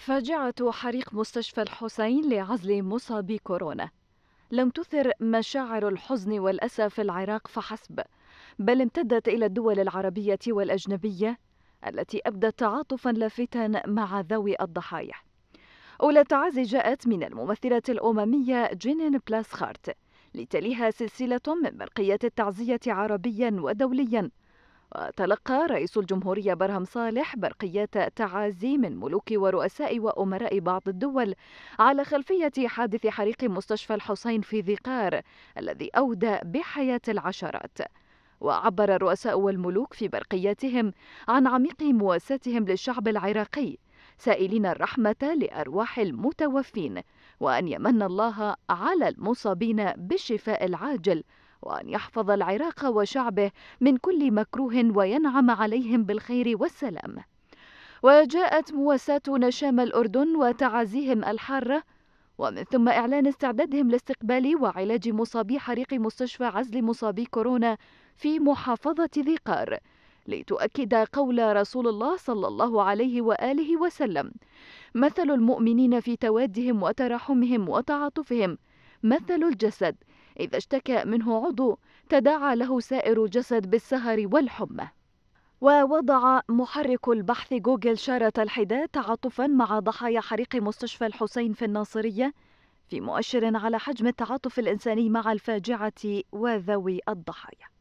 فاجعة حريق مستشفى الحسين لعزل مصابي كورونا لم تثر مشاعر الحزن والأسى في العراق فحسب بل امتدت إلى الدول العربية والأجنبية التي أبدت تعاطفا لافتا مع ذوي الضحايا أولى تعازي جاءت من الممثلة الأممية جينين بلاسخارت لتليها سلسلة من برقيات التعزية عربيا ودوليا وتلقى رئيس الجمهورية برهم صالح برقيات تعازي من ملوك ورؤساء وأمراء بعض الدول على خلفية حادث حريق مستشفى الحسين في ذيقار الذي أودى بحياة العشرات وعبر الرؤساء والملوك في برقياتهم عن عميق مواساتهم للشعب العراقي سائلين الرحمة لأرواح المتوفين وأن يمن الله على المصابين بالشفاء العاجل وأن يحفظ العراق وشعبه من كل مكروه وينعم عليهم بالخير والسلام وجاءت مواساة نشام الأردن وتعازيهم الحارة ومن ثم إعلان استعدادهم لاستقبال وعلاج مصابي حريق مستشفى عزل مصابي كورونا في محافظة ذي قار لتؤكد قول رسول الله صلى الله عليه واله وسلم مثل المؤمنين في توادهم وترحمهم وتعاطفهم مثل الجسد اذا اشتكى منه عضو تداعى له سائر الجسد بالسهر والحمى ووضع محرك البحث جوجل شارة الحداد تعاطفا مع ضحايا حريق مستشفى الحسين في الناصرية في مؤشر على حجم التعاطف الإنساني مع الفاجعة وذوي الضحايا